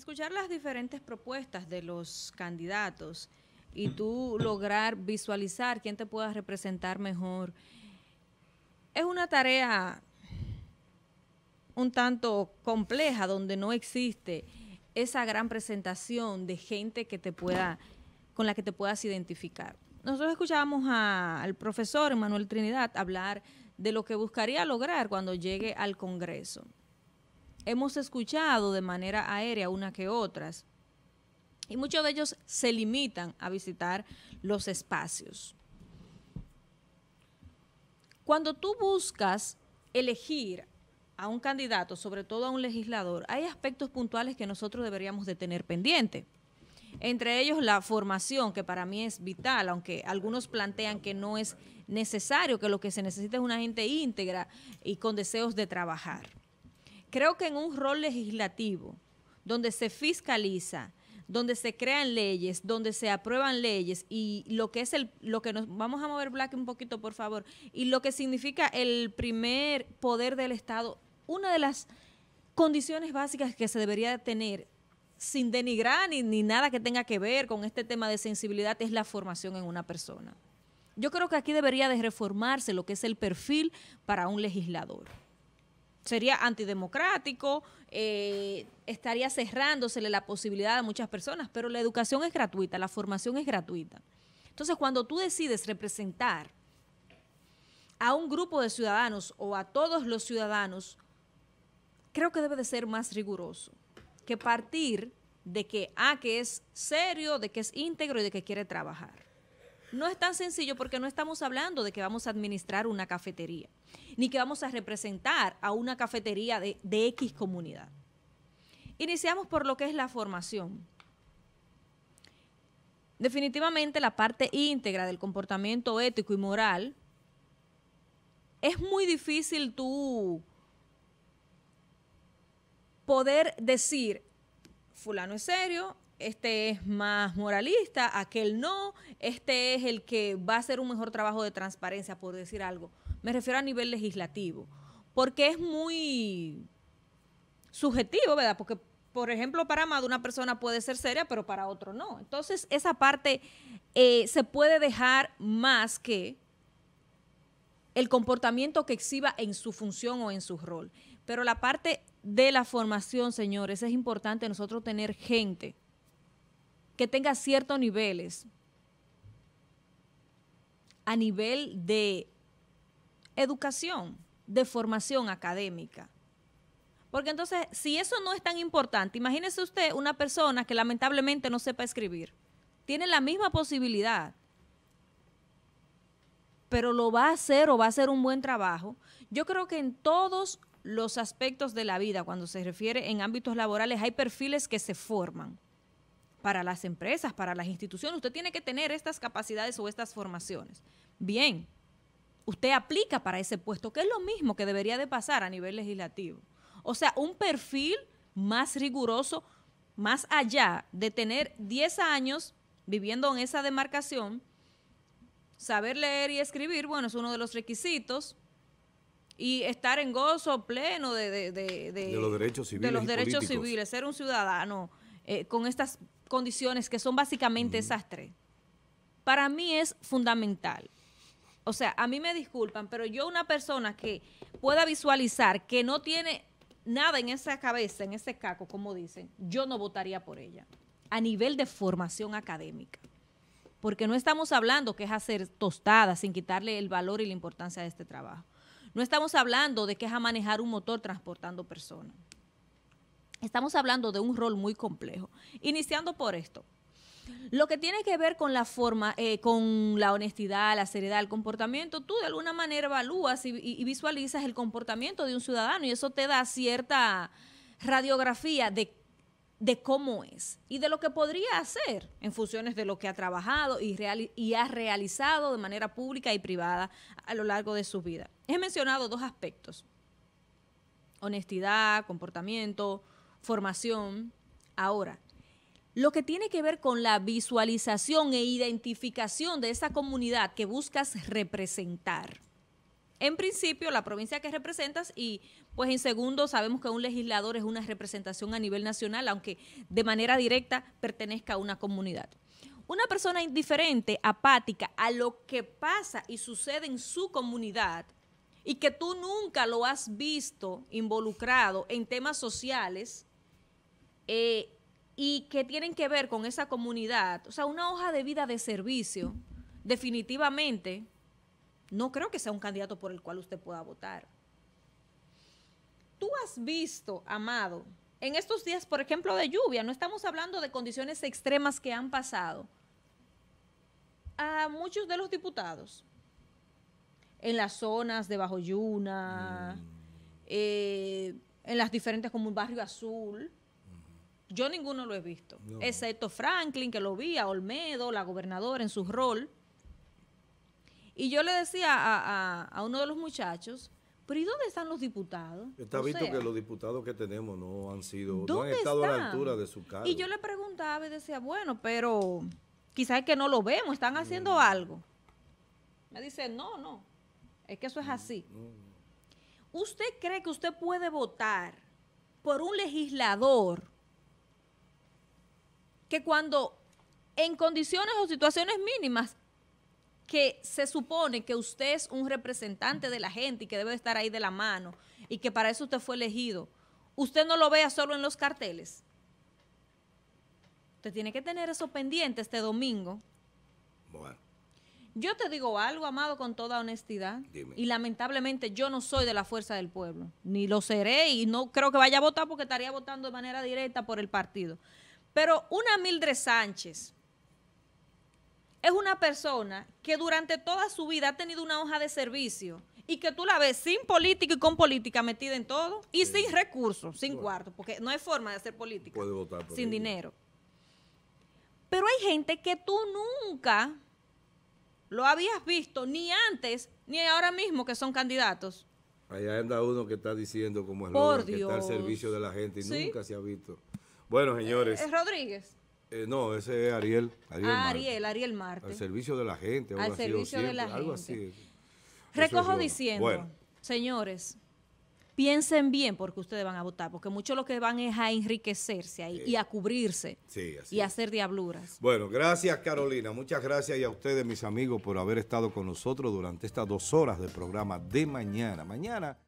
escuchar las diferentes propuestas de los candidatos y tú lograr visualizar quién te pueda representar mejor, es una tarea un tanto compleja donde no existe esa gran presentación de gente que te pueda con la que te puedas identificar. Nosotros escuchábamos al profesor Manuel Trinidad hablar de lo que buscaría lograr cuando llegue al Congreso hemos escuchado de manera aérea una que otras. Y muchos de ellos se limitan a visitar los espacios. Cuando tú buscas elegir a un candidato, sobre todo a un legislador, hay aspectos puntuales que nosotros deberíamos de tener pendiente. Entre ellos la formación, que para mí es vital, aunque algunos plantean que no es necesario, que lo que se necesita es una gente íntegra y con deseos de trabajar creo que en un rol legislativo, donde se fiscaliza, donde se crean leyes, donde se aprueban leyes y lo que es el lo que nos vamos a mover Black un poquito, por favor, y lo que significa el primer poder del Estado, una de las condiciones básicas que se debería tener sin denigrar ni, ni nada que tenga que ver con este tema de sensibilidad es la formación en una persona. Yo creo que aquí debería de reformarse lo que es el perfil para un legislador sería antidemocrático, eh, estaría cerrándosele la posibilidad a muchas personas, pero la educación es gratuita, la formación es gratuita. Entonces, cuando tú decides representar a un grupo de ciudadanos o a todos los ciudadanos, creo que debe de ser más riguroso que partir de que, ah, que es serio, de que es íntegro y de que quiere trabajar. No es tan sencillo porque no estamos hablando de que vamos a administrar una cafetería, ni que vamos a representar a una cafetería de, X comunidad. Iniciamos por lo que es la formación. Definitivamente la parte íntegra del comportamiento ético y moral es muy difícil tú poder decir, fulano es serio, este es más moralista, aquel no, este es el que va a hacer un mejor trabajo de transparencia, por decir algo. Me refiero a nivel legislativo, porque es muy subjetivo, ¿verdad? Porque, por ejemplo, para Amado una persona puede ser seria, pero para otro no. Entonces, esa parte eh, se puede dejar más que el comportamiento que exhiba en su función o en su rol. Pero la parte de la formación, señores, es importante nosotros tener gente que tenga ciertos niveles a nivel de educación, de formación académica. Porque entonces, si eso no es tan importante, imagínese usted una persona que lamentablemente no sepa escribir. Tiene la misma posibilidad, pero lo va a hacer o va a hacer un buen trabajo. Yo creo que en todos los aspectos de la vida, cuando se refiere en ámbitos laborales, hay perfiles que se forman para las empresas, para las instituciones. Usted tiene que tener estas capacidades o estas formaciones. Bien, usted aplica para ese puesto, que es lo mismo que debería de pasar a nivel legislativo. O sea, un perfil más riguroso, más allá de tener 10 años viviendo en esa demarcación, saber leer y escribir, bueno, es uno de los requisitos, y estar en gozo pleno de, los derechos civiles. ser un ciudadano eh, con estas condiciones que son básicamente esas tres, para mí es fundamental. O sea, a mí me disculpan, pero yo una persona que pueda visualizar que no tiene nada en esa cabeza, en ese caco, como dicen, yo no votaría por ella a nivel de formación académica. Porque no estamos hablando que es hacer tostadas sin quitarle el valor y la importancia de este trabajo. No estamos hablando de que es manejar un motor transportando personas. Estamos hablando de un rol muy complejo. Iniciando por esto. Lo que tiene que ver con la forma, eh, con la honestidad, la seriedad, el comportamiento, tú de alguna manera evalúas y, visualizas el comportamiento de un ciudadano y eso te da cierta radiografía de, cómo es y de lo que podría hacer en funciones de lo que ha trabajado y, y ha realizado de manera pública y privada a lo largo de su vida. He mencionado dos aspectos, honestidad, comportamiento, formación. Ahora, lo que tiene que ver con la visualización e identificación de esa comunidad que buscas representar. En principio, la provincia que representas y pues en segundo, sabemos que un legislador es una representación a nivel nacional, aunque de manera directa pertenezca a una comunidad. Una persona indiferente, apática a lo que pasa y sucede en su comunidad y que tú nunca lo has visto involucrado en temas sociales, eh, y que tienen que ver con esa comunidad. O sea, una hoja de vida de servicio, definitivamente, no creo que sea un candidato por el cual usted pueda votar. Tú has visto, Amado, en estos días, por ejemplo, de lluvia, no estamos hablando de condiciones extremas que han pasado, a muchos de los diputados en las zonas de Bajo Yuna, mm. eh, en las diferentes, como un barrio azul, yo ninguno lo he visto, excepto Franklin, que lo vi, a Olmedo, la gobernadora en su rol. Y yo le decía a, uno de los muchachos, pero dónde están los diputados? Está visto que los diputados que tenemos no han sido, estado a la altura de su cargo. Y yo le preguntaba y decía, bueno, pero quizás es que no lo vemos, están haciendo algo. Me dice, no, no, es que eso es así. ¿Usted cree que usted puede votar por un legislador que cuando en condiciones o situaciones mínimas que se supone que usted es un representante de la gente y que debe estar ahí de la mano y que para eso usted fue elegido, usted no lo vea solo en los carteles. Usted tiene que tener eso pendiente este domingo. Yo te digo algo, amado, con toda honestidad. Y lamentablemente yo no soy de la fuerza del pueblo, ni lo seré y no creo que vaya a votar porque estaría votando de manera directa por el partido. Pero una Mildred Sánchez es una persona que durante toda su vida ha tenido una hoja de servicio y que tú la ves sin política y con política metida en todo y sin recursos, sin cuarto, porque no hay forma de hacer política sin dinero. Pero hay gente que tú nunca lo habías visto, ni antes, ni ahora mismo que son candidatos. Allá anda uno que está diciendo como es que está al servicio de la gente y nunca se ha visto. Bueno, eh, señores. ¿Es eh, Rodríguez? Eh, no, ese es Ariel. Ariel ah, Ariel, Ariel Marte. Al servicio de la gente. Al servicio de la algo Así. Recojo diciendo, señores, piensen bien porque ustedes van a votar, porque mucho lo que van es a enriquecerse ahí, y a cubrirse y a hacer diabluras. Bueno, gracias Carolina, muchas gracias y a ustedes mis amigos por haber estado con nosotros durante estas dos horas del programa de mañana. Mañana.